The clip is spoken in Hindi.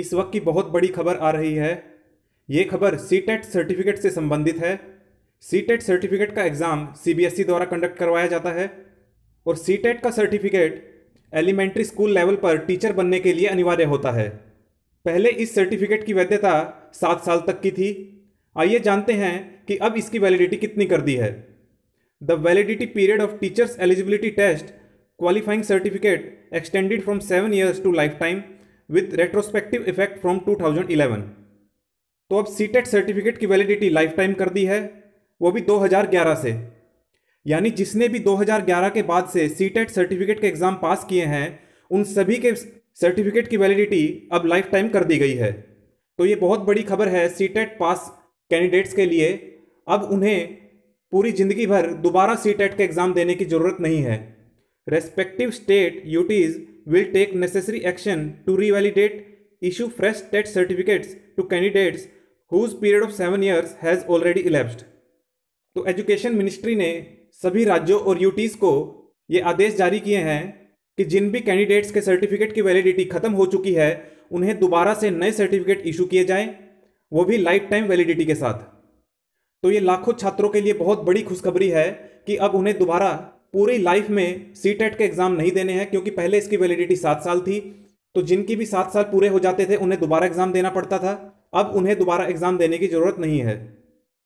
इस वक्त की बहुत बड़ी खबर आ रही है ये खबर सी टेट सर्टिफिकेट से संबंधित है सी टेट सर्टिफिकेट का exam C B S E द्वारा कंडक्ट करवाया जाता है और सी टेट e का सर्टिफिकेट एलिमेंट्री स्कूल लेवल पर टीचर बनने के लिए अनिवार्य होता है पहले इस सर्टिफिकेट की वैधता सात साल तक की थी आइए जानते हैं कि अब इसकी वैलिडिटी कितनी कर दी है the validity period of teachers eligibility test qualifying certificate extended from seven years to life time with retrospective effect from 2011 तो अब सी सर्टिफिकेट e की वैलिडिटी लाइफ टाइम कर दी है वो भी 2011 से यानी जिसने भी 2011 के बाद से सी सर्टिफिकेट e के एग्ज़ाम पास किए हैं उन सभी के सर्टिफिकेट की वैलिडिटी अब लाइफ टाइम कर दी गई है तो ये बहुत बड़ी खबर है सी पास कैंडिडेट्स के लिए अब उन्हें पूरी ज़िंदगी भर दोबारा सी e के एग्ज़ाम देने की ज़रूरत नहीं है respective state UTs will take necessary action to revalidate, issue fresh TET certificates to candidates whose period of seven years has already elapsed. तो एजुकेशन मिनिस्ट्री ने सभी राज्यों और यूटीज़ को ये आदेश जारी किए हैं कि जिन भी कैंडिडेट्स के सर्टिफिकेट की वैलिडिटी खत्म हो चुकी है उन्हें दोबारा से नए सर्टिफिकेट इशू किए जाएं वो भी लाइफ टाइम वैलिडिटी के साथ तो ये लाखों छात्रों के लिए बहुत बड़ी खुशखबरी है कि अब उन्हें दोबारा पूरी लाइफ में सी टेट e के एग्ज़ाम नहीं देने हैं क्योंकि पहले इसकी वैलिडिटी सात साल थी तो जिनकी भी सात साल पूरे हो जाते थे उन्हें दोबारा एग्ज़ाम देना पड़ता था अब उन्हें दोबारा एग्ज़ाम देने की ज़रूरत नहीं है